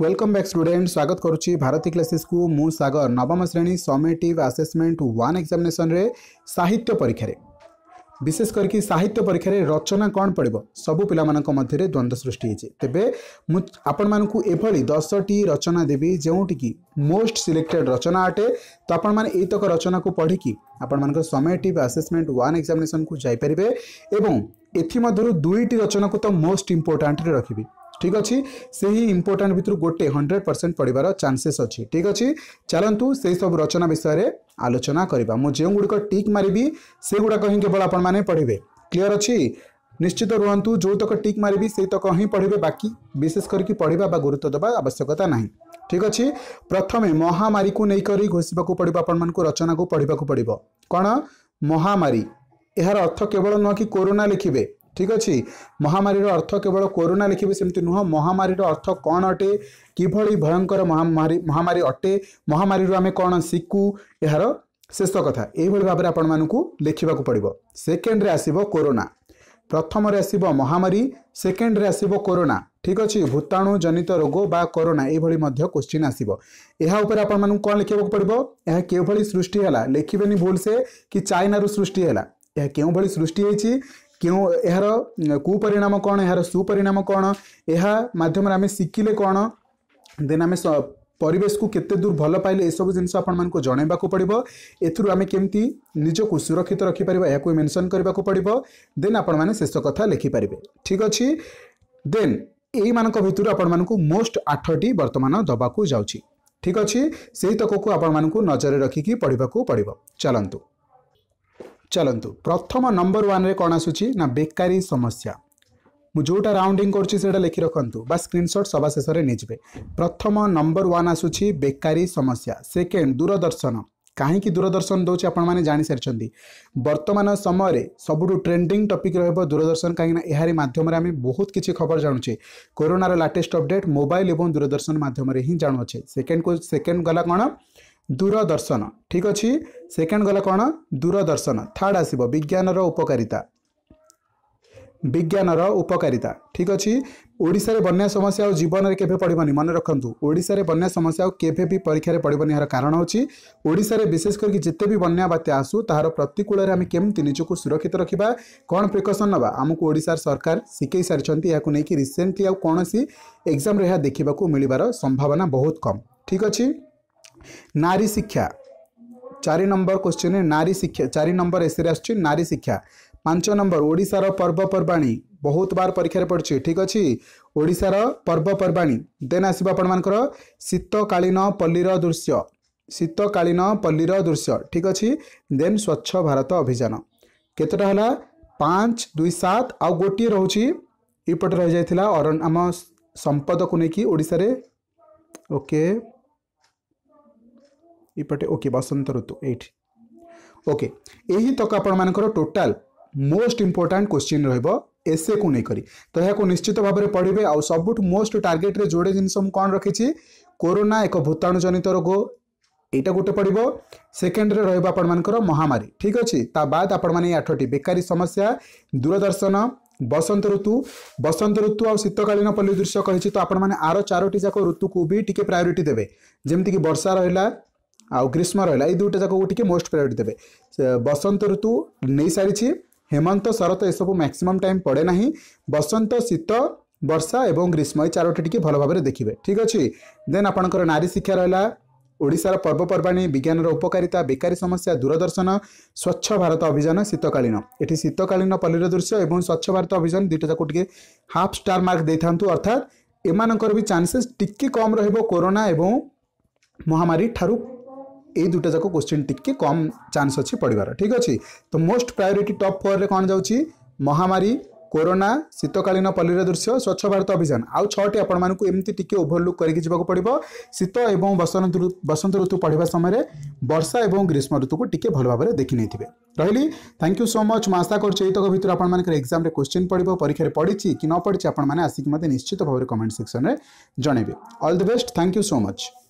welcome back student স্বাগত করুছি ভারতী ক্লাসেসকু মু সাগর নবম শ্রেণী সমেটিভ আসেসমেন্ট ওয়ান এক্সামিনেসনরে সাহিত্য পরীক্ষার বিশেষ করি সাহিত্য পরীক্ষার রচনা কণ পড়ব সবু পিলা মধ্যে দ্বন্দ্ব সৃষ্টি হয়েছে তেবে মু আপন মানুষ এভাবে দশটি রচনা দেবি যেটি কি মোস্ট সিলেক্টেড রচনা অটে তো আপন মানে এইতক রচনা পড়ি আপন মান সমেটিভ আসেসমেন্ট ওয়ান এক্সামিনেসন যাইপারে এবং এথিমধ্যু দুইটি রচনা তো মোস্ট ইম্পর্টাটরে রাখবি ঠিক ଅଛି ସେହି ଇମ୍ପୋର୍ଟାଣ୍ଟ ଭିତରୁ ଗୋଟେ ହଣ୍ଡ୍ରେଡ଼ ପରସେଣ୍ଟ ପଡ଼ିବାର ଚାନ୍ସେସ୍ ଅଛି ଠିକ୍ ଅଛି ଚାଲନ୍ତୁ ସେହିସବୁ ରଚନା ବିଷୟରେ ଆଲୋଚନା କରିବା ମୁଁ ଯେଉଁଗୁଡ଼ିକ ଟିକ୍ ମାରିବି ସେଗୁଡ଼ାକ ହିଁ କେବଳ ଆପଣମାନେ ପଢ଼ିବେ କ୍ଲିଅର୍ ଅଛି ନିଶ୍ଚିତ ରୁହନ୍ତୁ ଯେଉଁତକ ଟିକ୍ ମାରିବି ସେଇତକ ହିଁ ପଢ଼ିବେ ବାକି ବିଶେଷ କରିକି ପଢ଼ିବା ବା ଗୁରୁତ୍ୱ ଦେବା ଆବଶ୍ୟକତା ନାହିଁ ଠିକ୍ ଅଛି ପ୍ରଥମେ ମହାମାରୀକୁ ନେଇକରି ଘୋଷିବାକୁ ପଡ଼ିବ ଆପଣମାନଙ୍କୁ ରଚନାକୁ ପଢ଼ିବାକୁ ପଡ଼ିବ କ'ଣ ମହାମାରୀ ଏହାର ଅର୍ଥ କେବଳ ନୁହଁ କି କୋରୋନା ଲେଖିବେ ঠিক ଅଛି ମହାମାରୀର ଅର୍ଥ କେବଳ କୋରୋନା ଲେଖିବେ ସେମିତି ନୁହଁ ମହାମାରୀର ଅର୍ଥ କ'ଣ ଅଟେ କିଭଳି ଭୟଙ୍କର ମହାମାରୀ ମହାମାରୀ ଅଟେ ମହାମାରୀରୁ ଆମେ କ'ଣ ଶିଖୁ ଏହାର ଶେଷ କଥା ଏଇଭଳି ଭାବରେ ଆପଣମାନଙ୍କୁ ଲେଖିବାକୁ ପଡ଼ିବ ସେକେଣ୍ଡରେ ଆସିବ କୋରୋନା ପ୍ରଥମରେ ଆସିବ ମହାମାରୀ ସେକେଣ୍ଡରେ ଆସିବ କୋରୋନା ଠିକ୍ ଅଛି ଭୂତାଣୁ ଜନିତ ରୋଗ ବା କରୋନା ଏଇଭଳି ମଧ୍ୟ କୋଶ୍ଚିନ୍ ଆସିବ ଏହା ଉପରେ ଆପଣମାନଙ୍କୁ କ'ଣ ଲେଖିବାକୁ ପଡ଼ିବ ଏହା କେଉଁଭଳି ସୃଷ୍ଟି ହେଲା ଲେଖିବେନି ଭୁଲସେ କି ଚାଇନାରୁ ସୃଷ୍ଟି ହେଲା ଏହା କେଉଁଭଳି ସୃଷ୍ଟି ହେଇଛି କେଉଁ ଏହାର କୁପରିଣାମ କ'ଣ ଏହାର ସୁପରିଣାମ କ'ଣ ଏହା ମାଧ୍ୟମରେ ଆମେ ଶିଖିଲେ କ'ଣ ଦେନ୍ ଆମେ ପରିବେଶକୁ କେତେ ଦୂର ଭଲ ପାଇଲେ ଏସବୁ ଜିନିଷ ଆପଣମାନଙ୍କୁ ଜଣାଇବାକୁ ପଡ଼ିବ ଏଥିରୁ ଆମେ କେମିତି ନିଜକୁ ସୁରକ୍ଷିତ ରଖିପାରିବା ଏହାକୁ ମେନସନ୍ କରିବାକୁ ପଡ଼ିବ ଦେନ୍ ଆପଣମାନେ ଶେଷ କଥା ଲେଖିପାରିବେ ଠିକ୍ ଅଛି ଦେନ୍ ଏଇମାନଙ୍କ ଭିତରୁ ଆପଣମାନଙ୍କୁ ମୋଷ୍ଟ ଆଠଟି ବର୍ତ୍ତମାନ ଦେବାକୁ ଯାଉଛି ଠିକ୍ ଅଛି ସେହି ତକକୁ ଆପଣମାନଙ୍କୁ ନଜରରେ ରଖିକି ପଢ଼ିବାକୁ ପଡ଼ିବ ଚାଲନ୍ତୁ ଚାଲନ୍ତୁ ପ୍ରଥମ ନମ୍ବର ୱାନ୍ରେ କ'ଣ ଆସୁଛି ନା ବେକାରୀ ସମସ୍ୟା ମୁଁ ଯେଉଁଟା ରାଉଣ୍ଡିଂ କରୁଛି ସେଇଟା ଲେଖି ରଖନ୍ତୁ ବା ସ୍କ୍ରିନ୍ସଟ୍ ସବାଶେଷରେ ନେଇଯିବେ ପ୍ରଥମ ନମ୍ବର ୱାନ୍ ଆସୁଛି ବେକାରୀ ସମସ୍ୟା ସେକେଣ୍ଡ ଦୂରଦର୍ଶନ କାହିଁକି ଦୂରଦର୍ଶନ ଦେଉଛି ଆପଣମାନେ ଜାଣିସାରିଛନ୍ତି ବର୍ତ୍ତମାନ ସମୟରେ ସବୁଠୁ ଟ୍ରେଣ୍ଡିଂ ଟପିକ୍ ରହିବ ଦୂରଦର୍ଶନ କାହିଁକିନା ଏହାରି ମାଧ୍ୟମରେ ଆମେ ବହୁତ କିଛି ଖବର ଜାଣୁଛେ କରୋନାର ଲାଟେଷ୍ଟ ଅପଡେଟ୍ ମୋବାଇଲ୍ ଏବଂ ଦୂରଦର୍ଶନ ମାଧ୍ୟମରେ ହିଁ ଜାଣୁଅଛେ ସେକେଣ୍ଡ ସେକେଣ୍ଡ ଗଲା କ'ଣ ଦୂରଦର୍ଶନ ଠିକ୍ ଅଛି ସେକେଣ୍ଡ ଗଲା କ'ଣ ଦୂରଦର୍ଶନ ଥାର୍ଡ଼ ଆସିବ ବିଜ୍ଞାନର ଉପକାରିତା ବିଜ୍ଞାନର ଉପକାରିତା ଠିକ୍ ଅଛି ଓଡ଼ିଶାରେ ବନ୍ୟା ସମସ୍ୟା ଆଉ ଜୀବନରେ କେବେ ପଡ଼ିବନି ମନେ ରଖନ୍ତୁ ଓଡ଼ିଶାରେ ବନ୍ୟା ସମସ୍ୟା ଆଉ କେବେ ବି ପରୀକ୍ଷାରେ ପଡ଼ିବନି ଏହାର କାରଣ ହେଉଛି ଓଡ଼ିଶାରେ ବିଶେଷ କରିକି ଯେତେ ବି ବନ୍ୟା ବାତ୍ୟା ଆସୁ ତାହାର ପ୍ରତିକୂଳରେ ଆମେ କେମିତି ନିଜକୁ ସୁରକ୍ଷିତ ରଖିବା କ'ଣ ପ୍ରିକସନ୍ ନେବା ଆମକୁ ଓଡ଼ିଶାର ସରକାର ଶିଖେଇ ସାରିଛନ୍ତି ଏହାକୁ ନେଇକି ରିସେଣ୍ଟଲି ଆଉ କୌଣସି ଏକ୍ଜାମ୍ରେ ଏହା ଦେଖିବାକୁ ମିଳିବାର ସମ୍ଭାବନା ବହୁତ କମ୍ ଠିକ୍ ଅଛି নারী শিক্ষা চারি নম্বর কোশ্চিନ୍ নারী শিক্ষা চারি নম্বর এসিরে আসছে নারী শিক্ষা ପାଞ୍ଚ ନମ୍ବର ଓଡ଼ିଶାର ପର୍ବପର୍ବାଣି ବହୁତ ବାର ପରୀକ୍ଷାରେ ପଡ଼ିଛି ଠିକ୍ ଅଛି ଓଡ଼ିଶାର ପର୍ବପର୍ବାଣି ଦେନ୍ ଆସିବ ଆପଣମାନଙ୍କର ଶୀତକାଳୀନ ପଲ୍ଲୀର ଦୃଶ୍ୟ ଶୀତକାଳୀନ ପଲ୍ଲୀର ଦୃଶ୍ୟ ଠିକ୍ ଅଛି ଦେନ୍ ସ୍ୱଚ୍ଛ ଭାରତ ଅଭିଯାନ କେତେଟା ହେଲା ପାଞ୍ଚ ଦୁଇ ସାତ ଆଉ ଗୋଟିଏ ରହୁଛି ଏପଟେ ରହିଯାଇଥିଲା ଅରଣ୍ୟ ଆମ ସମ୍ପଦକୁ ନେଇକି ଓଡ଼ିଶାରେ ଓକେ ଏପଟେ ଓକେ ବସନ୍ତ ଋତୁ ଏଇଠି ଓକେ ଏହି ତକ ଆପଣମାନଙ୍କର ଟୋଟାଲ ମୋଷ୍ଟ ଇମ୍ପୋର୍ଟାଣ୍ଟ କ୍ୱେଶ୍ଚିନ୍ ରହିବ ଏସ୍ଏକୁ ନେଇକରି ତ ଏହାକୁ ନିଶ୍ଚିତ ଭାବରେ ପଢ଼ିବେ ଆଉ ସବୁଠୁ ମୋଷ୍ଟ ଟାର୍ଗେଟରେ ଯୋଡ଼େ ଜିନିଷ ମୁଁ କ'ଣ ରଖିଛି କୋରୋନା ଏକ ଭୂତାଣୁଜନିତ ରୋଗ ଏଇଟା ଗୋଟେ ପଡ଼ିବ ସେକେଣ୍ଡରେ ରହିବ ଆପଣମାନଙ୍କର ମହାମାରୀ ଠିକ୍ ଅଛି ତା ବାଦ ଆପଣମାନେ ଏଇ ଆଠଟି ବେକାରୀ ସମସ୍ୟା ଦୂରଦର୍ଶନ ବସନ୍ତ ଋତୁ ବସନ୍ତ ଋତୁ ଆଉ ଶୀତକାଳୀନ ପଲ୍ଲୀ ଦୃଶ୍ୟ କହିଛି ତ ଆପଣମାନେ ଆର ଚାରୋଟି ଯାକ ଋତୁକୁ ବି ଟିକେ ପ୍ରାୟୋରିଟି ଦେବେ ଯେମିତିକି ବର୍ଷା ରହିଲା ଆଉ ଗ୍ରୀଷ୍ମ ରହିଲା ଏଇ ଦୁଇଟା ଯାକ ଟିକେ ମୋଷ୍ଟ ପ୍ରାୟୋରିଟି ଦେବେ ବସନ୍ତ ଋତୁ ନେଇସାରିଛି ହେମନ୍ତ ଶରତ ଏସବୁ ମ୍ୟାକ୍ସିମମ୍ ଟାଇମ୍ ପଡ଼େ ନାହିଁ ବସନ୍ତ ଶୀତ ବର୍ଷା ଏବଂ ଗ୍ରୀଷ୍ମ ଏଇ ଚାରୋଟି ଟିକେ ଭଲ ଭାବରେ ଦେଖିବେ ଠିକ୍ ଅଛି ଦେନ୍ ଆପଣଙ୍କର ନାରୀ ଶିକ୍ଷା ରହିଲା ଓଡ଼ିଶାର ପର୍ବପର୍ବାଣୀ ବିଜ୍ଞାନର ଉପକାରିତା ବେକାରୀ ସମସ୍ୟା ଦୂରଦର୍ଶନ ସ୍ୱଚ୍ଛ ଭାରତ ଅଭିଯାନ ଶୀତକାଳୀନ ଏଠି ଶୀତକାଳୀନ ପଲ୍ଲୀର ଦୃଶ୍ୟ ଏବଂ ସ୍ୱଚ୍ଛ ଭାରତ ଅଭିଯାନ ଦୁଇଟା ଯାକୁ ଟିକେ ହାଫ୍ ଷ୍ଟାର୍ ମାର୍କ ଦେଇଥାନ୍ତୁ ଅର୍ଥାତ୍ ଏମାନଙ୍କର ବି ଚାନ୍ସେସ୍ ଟିକେ କମ୍ ରହିବ କରୋନା ଏବଂ ମହାମାରୀ ଠାରୁ এই দুইটা যাক কোশ্চিন টিকি কম চান্স অছি পড়িবার ঠিক আছে তো মোস্ট প্রায়োরিটি টপ ফোর্রে কোণ যাচ্ছি মহামারী कोरोना शीतकालीन पल्लीर दृश्य स्वच्छ भारत अभियान आउ छटी आपंक एमती टी ओभरलुक करके जावाक पड़ो शीत और बसंत बसंत ऋतु पढ़ा समय वर्षा और ग्रीष्म ऋतु को टी भल भाव देखी नहीं थे रही थैंक यू सो मच मु आशा करतक भितर आपर एक्जाम क्वेश्चन पड़ो परीक्षा पड़ी कि न पड़ी आपण मैंने आसिक मत निश्चित भाव में कमेंट सेक्शन में जनइबे all the best thank you so much